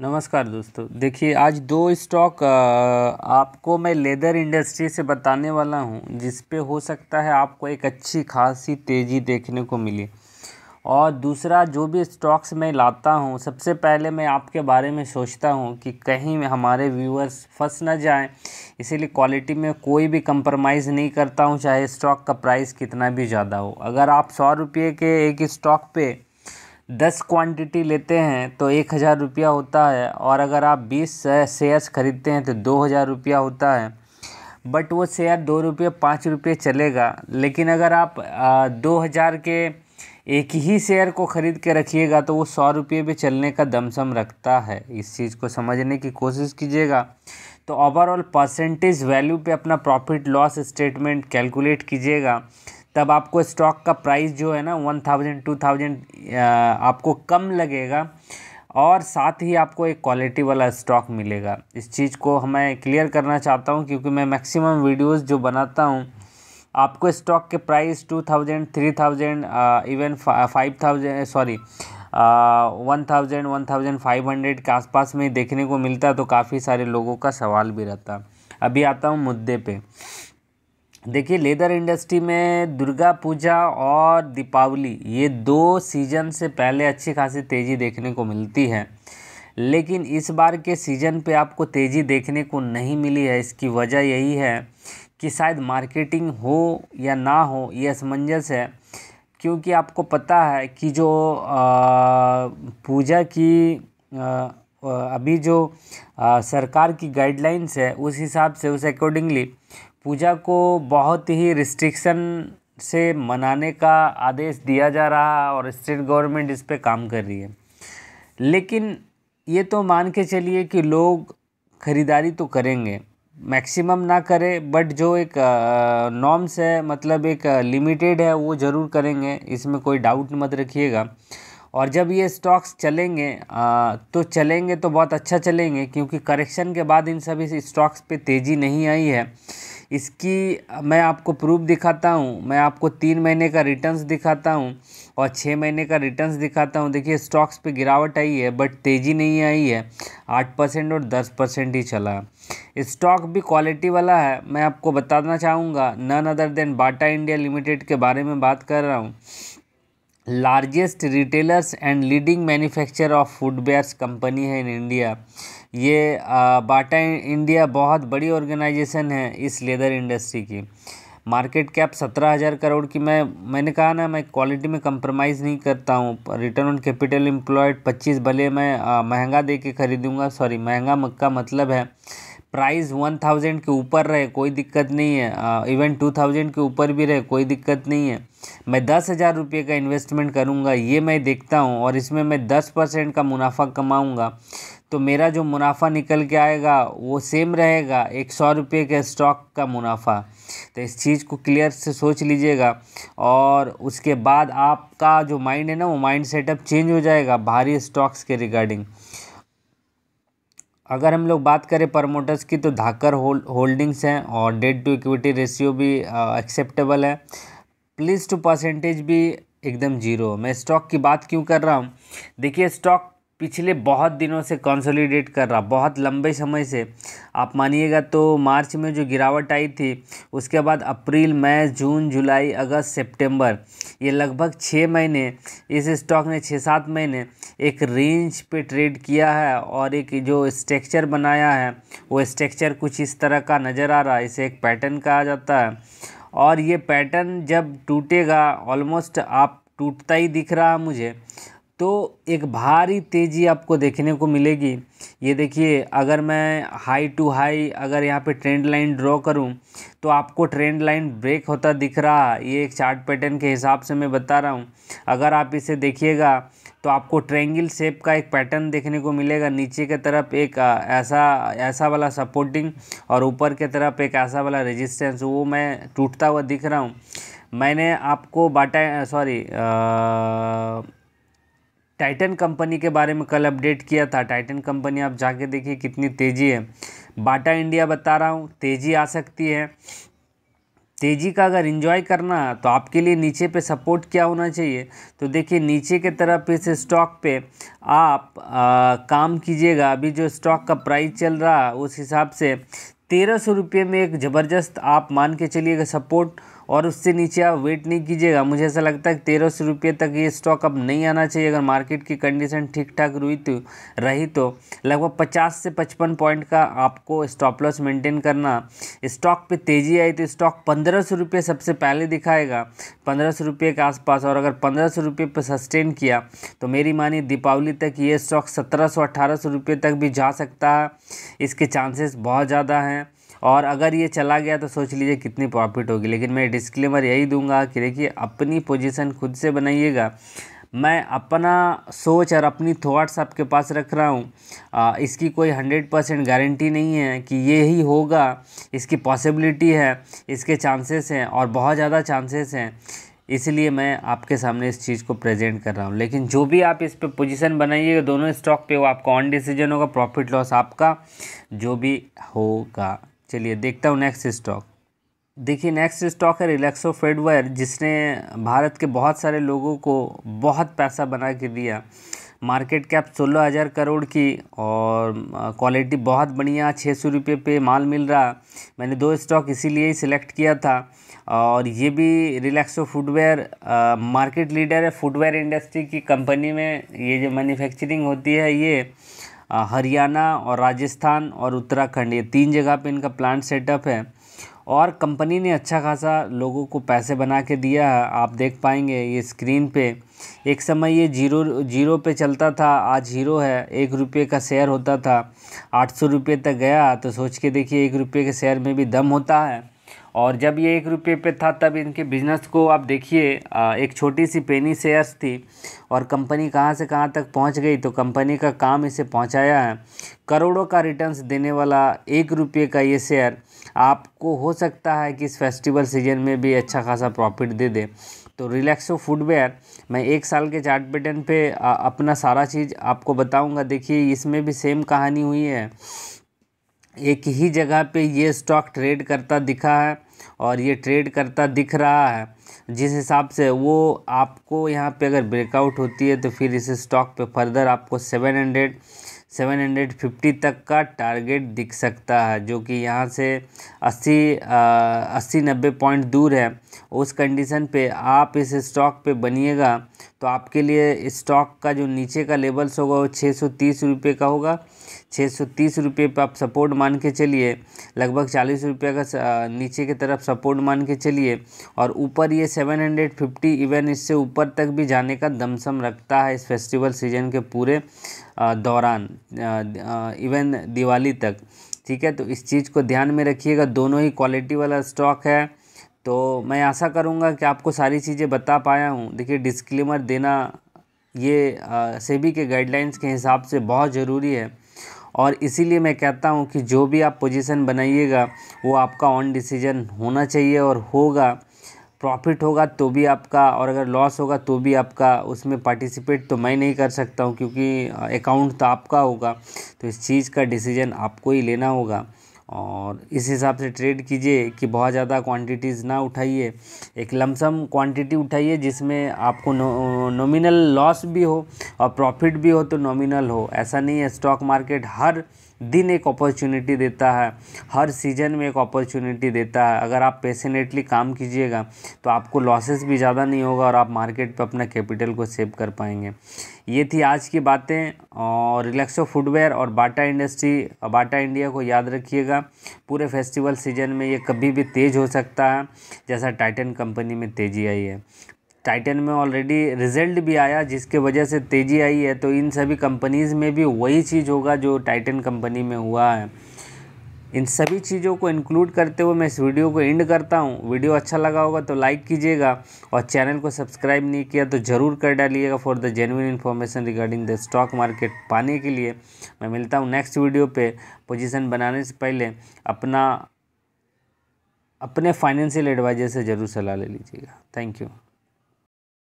नमस्कार दोस्तों देखिए आज दो स्टॉक आपको मैं लेदर इंडस्ट्री से बताने वाला हूँ जिसपे हो सकता है आपको एक अच्छी खासी तेज़ी देखने को मिले और दूसरा जो भी स्टॉक्स मैं लाता हूँ सबसे पहले मैं आपके बारे में सोचता हूँ कि कहीं हमारे व्यूअर्स फंस ना जाएं इसीलिए क्वालिटी में कोई भी कंप्रोमाइज़ नहीं करता हूँ चाहे स्टॉक का प्राइस कितना भी ज़्यादा हो अगर आप सौ रुपये के एक स्टॉक पर दस क्वांटिटी लेते हैं तो एक हज़ार रुपया होता है और अगर आप बीस शेयर्स ख़रीदते हैं तो दो हज़ार रुपया होता है बट वो शेयर दो रुपये पाँच रुपये चलेगा लेकिन अगर आप दो हज़ार के एक ही शेयर को ख़रीद के रखिएगा तो वो सौ रुपये पर चलने का दमसम रखता है इस चीज़ को समझने की कोशिश कीजिएगा तो ओवरऑल परसेंटेज वैल्यू पे अपना प्रॉफिट लॉस स्टेटमेंट कैलकुलेट कीजिएगा तब आपको स्टॉक का प्राइस जो है ना वन थाउजेंड टू थाउजेंड आपको कम लगेगा और साथ ही आपको एक क्वालिटी वाला स्टॉक मिलेगा इस चीज़ को मैं क्लियर करना चाहता हूँ क्योंकि मैं मैक्सिमम वीडियोस जो बनाता हूँ आपको स्टॉक के price two thousand three thousand even five thousand sorry one thousand one thousand five hundred के आसपास में देखने को मिलता तो काफ़ी सारे लोगों का सवाल भी रहता अभी आता हूँ मुद्दे पर देखिए लेदर इंडस्ट्री में दुर्गा पूजा और दीपावली ये दो सीज़न से पहले अच्छी खासी तेज़ी देखने को मिलती है लेकिन इस बार के सीज़न पे आपको तेज़ी देखने को नहीं मिली है इसकी वजह यही है कि शायद मार्केटिंग हो या ना हो ये असमंजस है क्योंकि आपको पता है कि जो आ, पूजा की आ, अभी जो आ, सरकार की गाइडलाइंस है उस हिसाब से उस अकॉर्डिंगली पूजा को बहुत ही रिस्ट्रिक्शन से मनाने का आदेश दिया जा रहा और स्टेट गवर्नमेंट इस पर काम कर रही है लेकिन ये तो मान के चलिए कि लोग ख़रीदारी तो करेंगे मैक्सिमम ना करें बट जो एक नॉर्म्स है मतलब एक लिमिटेड है वो ज़रूर करेंगे इसमें कोई डाउट मत रखिएगा और जब ये स्टॉक्स चलेंगे आ, तो चलेंगे तो बहुत अच्छा चलेंगे क्योंकि करेक्शन के बाद इन सभी स्टॉक्स पे तेज़ी नहीं आई है इसकी मैं आपको प्रूफ दिखाता हूँ मैं आपको तीन महीने का रिटर्न्स दिखाता हूँ और छः महीने का रिटर्न्स दिखाता हूँ देखिए स्टॉक्स पे गिरावट आई है बट तेज़ी नहीं आई है आठ परसेंट और दस परसेंट ही चला स्टॉक भी क्वालिटी वाला है मैं आपको बताना चाहूँगा none other than Bata India Limited के बारे में बात कर रहा हूँ largest retailers and leading manufacturer of footwears company है इन इंडिया ये बाटा इंडिया बहुत बड़ी ऑर्गेनाइजेशन है इस लेदर इंडस्ट्री की मार्केट कैप सत्रह हज़ार करोड़ की मैं मैंने कहा ना मैं क्वालिटी में कंप्रोमाइज़ नहीं करता हूँ रिटर्न ऑन कैपिटल एम्प्लॉयड पच्चीस भले मैं महंगा दे के ख़रीदूँगा सॉरी महंगा मक्का मतलब है प्राइस वन थाउजेंड के ऊपर रहे कोई दिक्कत नहीं है इवन टू थाउजेंड के ऊपर भी रहे कोई दिक्कत नहीं है मैं दस हज़ार रुपये का इन्वेस्टमेंट करूँगा ये मैं देखता हूँ और इसमें मैं दस परसेंट का मुनाफा कमाऊँगा तो मेरा जो मुनाफा निकल के आएगा वो सेम रहेगा एक सौ रुपये के स्टॉक का मुनाफा तो इस चीज़ को क्लियर से सोच लीजिएगा और उसके बाद आपका जो माइंड है ना वो माइंड सेटअप चेंज हो जाएगा भारी स्टॉक्स के रिगार्डिंग अगर हम लोग बात करें प्रमोटर्स की तो धाकर होल्ड होल्डिंग्स हैं और डेट टू इक्विटी रेशियो भी एक्सेप्टेबल है प्लीज़ टू परसेंटेज भी एकदम जीरो मैं स्टॉक की बात क्यों कर रहा हूँ देखिए स्टॉक पिछले बहुत दिनों से कंसोलिडेट कर रहा बहुत लंबे समय से आप मानिएगा तो मार्च में जो गिरावट आई थी उसके बाद अप्रैल मई जून जुलाई अगस्त सितंबर ये लगभग छः महीने इस स्टॉक ने छः सात महीने एक रेंज पे ट्रेड किया है और एक जो स्ट्रक्चर बनाया है वो स्ट्रक्चर कुछ इस तरह का नज़र आ रहा है इसे एक पैटर्न कहा जाता है और ये पैटर्न जब टूटेगा ऑलमोस्ट आप टूटता ही दिख रहा मुझे तो एक भारी तेज़ी आपको देखने को मिलेगी ये देखिए अगर मैं हाई टू हाई अगर यहाँ पे ट्रेंड लाइन ड्रॉ करूँ तो आपको ट्रेंड लाइन ब्रेक होता दिख रहा ये एक चार्ट पैटर्न के हिसाब से मैं बता रहा हूँ अगर आप इसे देखिएगा तो आपको ट्रेंगल शेप का एक पैटर्न देखने को मिलेगा नीचे के तरफ एक ऐसा ऐसा वाला सपोर्टिंग और ऊपर की तरफ एक ऐसा वाला रेजिस्टेंस वो मैं टूटता हुआ दिख रहा हूँ मैंने आपको बाटा सॉरी टाइटन कंपनी के बारे में कल अपडेट किया था टाइटन कंपनी आप जाके देखिए कितनी तेज़ी है बाटा इंडिया बता रहा हूँ तेज़ी आ सकती है तेज़ी का अगर इन्जॉय करना तो आपके लिए नीचे पे सपोर्ट क्या होना चाहिए तो देखिए नीचे के तरफ इस स्टॉक पे आप आ, काम कीजिएगा अभी जो स्टॉक का प्राइस चल रहा उस हिसाब से तेरह सौ रुपये में एक ज़बरदस्त आप मान के चलिएगा सपोर्ट और उससे नीचे आप वेट नहीं कीजिएगा मुझे ऐसा लगता है तेरह सौ रुपये तक ये स्टॉक अब नहीं आना चाहिए अगर मार्केट की कंडीशन ठीक ठाक रही तो रही तो लगभग पचास से पचपन पॉइंट का आपको स्टॉप लॉस मेंटेन करना स्टॉक पे तेज़ी आई तो स्टॉक पंद्रह सौ रुपये सबसे पहले दिखाएगा पंद्रह सौ रुपये के आसपास और अगर पंद्रह सौ रुपये पर सस्टेन किया तो मेरी मानिए दीपावली तक ये स्टॉक सत्रह सौ अट्ठारह सौ रुपये तक भी जा सकता है इसके चांसेस बहुत ज़्यादा हैं और अगर ये चला गया तो सोच लीजिए कितनी प्रॉफिट होगी लेकिन मैं डिस्क्लेमर यही दूंगा कि देखिए अपनी पोजीशन खुद से बनाइएगा मैं अपना सोच और अपनी थॉट्स आपके पास रख रहा हूँ इसकी कोई हंड्रेड परसेंट गारंटी नहीं है कि ये ही होगा इसकी पॉसिबिलिटी है इसके चांसेस हैं और बहुत ज़्यादा चांसेस हैं इसलिए मैं आपके सामने इस चीज़ को प्रेजेंट कर रहा हूँ लेकिन जो भी आप इस पर पोजीशन बनाइएगा दोनों स्टॉक पे वो आपका ऑन डिसीजन होगा प्रॉफिट लॉस आपका जो भी होगा चलिए देखता हूँ नेक्स्ट स्टॉक देखिए नेक्स्ट स्टॉक है रिलैक्सो फेडवेयर जिसने भारत के बहुत सारे लोगों को बहुत पैसा बना के दिया मार्केट कैप सोलह हज़ार करोड़ की और क्वालिटी बहुत बढ़िया छः सौ रुपये पे माल मिल रहा मैंने दो स्टॉक इसीलिए ही सिलेक्ट किया था और ये भी रिलैक्सो फुटवेयर मार्केट लीडर है फुटवेयर इंडस्ट्री की कंपनी में ये जो मैन्युफैक्चरिंग होती है ये हरियाणा और राजस्थान और उत्तराखंड ये तीन जगह पे इनका प्लांट सेटअप है और कंपनी ने अच्छा खासा लोगों को पैसे बना के दिया है आप देख पाएंगे ये स्क्रीन पे एक समय ये जीरो जीरो पे चलता था आज हीरो है एक रुपये का शेयर होता था आठ सौ रुपये तक गया तो सोच के देखिए एक रुपये के शेयर में भी दम होता है और जब ये एक रुपये पे था तब इनके बिज़नेस को आप देखिए एक छोटी सी पेनी शेयर्स थी और कंपनी कहाँ से कहाँ तक पहुँच गई तो कंपनी का काम इसे पहुँचाया है करोड़ों का रिटर्न्स देने वाला एक रुपये का ये शेयर आपको हो सकता है कि इस फेस्टिवल सीजन में भी अच्छा खासा प्रॉफिट दे दे तो रिलैक्सो फुटवेयर मैं एक साल के चार्ट पैटर्न पे अपना सारा चीज़ आपको बताऊंगा देखिए इसमें भी सेम कहानी हुई है एक ही जगह पे ये स्टॉक ट्रेड करता दिखा है और ये ट्रेड करता दिख रहा है जिस हिसाब से वो आपको यहाँ पे अगर ब्रेकआउट होती है तो फिर इस स्टॉक पे फर्दर आपको seven hundred seven hundred fifty तक का टारगेट दिख सकता है जो कि यहाँ से अस्सी अस्सी नब्बे पॉइंट दूर है उस कंडीशन पे आप इस स्टॉक पे बनिएगा तो आपके लिए स्टॉक का जो नीचे का लेवल्स होगा वो छः सौ तीस रुपये का होगा छः सौ तीस रुपये पर आप सपोर्ट मान के चलिए लगभग चालीस रुपये का नीचे की तरफ सपोर्ट मान के चलिए और ऊपर ये सेवन हंड्रेड फिफ्टी इवन इससे ऊपर तक भी जाने का दमसम रखता है इस फेस्टिवल सीजन के पूरे दौरान इवन दिवाली तक ठीक है तो इस चीज़ को ध्यान में रखिएगा दोनों ही क्वालिटी वाला स्टॉक है तो मैं आशा करूँगा कि आपको सारी चीज़ें बता पाया हूँ देखिए डिस्क्लेमर देना ये सेबी के गाइडलाइंस के हिसाब से बहुत ज़रूरी है और इसीलिए मैं कहता हूँ कि जो भी आप पोजीशन बनाइएगा वो आपका ऑन डिसीजन होना चाहिए और होगा प्रॉफिट होगा तो भी आपका और अगर लॉस होगा तो भी आपका उसमें पार्टिसिपेट तो मैं नहीं कर सकता हूँ क्योंकि अकाउंट तो आपका होगा तो इस चीज़ का डिसीजन आपको ही लेना होगा और इस हिसाब से ट्रेड कीजिए कि बहुत ज़्यादा क्वांटिटीज़ ना उठाइए एक लमसम क्वांटिटी उठाइए जिसमें आपको नॉमिनल लॉस भी हो और प्रॉफिट भी हो तो नॉमिनल हो ऐसा नहीं है स्टॉक मार्केट हर दिन एक अपॉर्चुनिटी देता है हर सीजन में एक अपॉर्चुनिटी देता है अगर आप पेशनेटली काम कीजिएगा तो आपको लॉसेस भी ज़्यादा नहीं होगा और आप मार्केट पर अपना कैपिटल को सेव कर पाएंगे ये थी आज की बातें और रिलैक्सो फुटवेयर और बाटा इंडस्ट्री बाटा इंडिया को याद रखिएगा पूरे फेस्टिवल सीजन में ये कभी भी तेज़ हो सकता है जैसा टाइटन कंपनी में तेज़ी आई है टाइटन में ऑलरेडी रिजल्ट भी आया जिसके वजह से तेज़ी आई है तो इन सभी कंपनीज़ में भी वही चीज़ होगा जो टाइटन कंपनी में हुआ है इन सभी चीज़ों को इंक्लूड करते हुए मैं इस वीडियो को एंड करता हूँ वीडियो अच्छा लगा होगा तो लाइक कीजिएगा और चैनल को सब्सक्राइब नहीं किया तो ज़रूर कर डालिएगा for the genuine information regarding the stock market पाने के लिए मैं मिलता हूँ नेक्स्ट वीडियो पे पोजीशन बनाने से पहले अपना अपने फाइनेंशियल एडवाइजर से ज़रूर सलाह ले लीजिएगा थैंक यू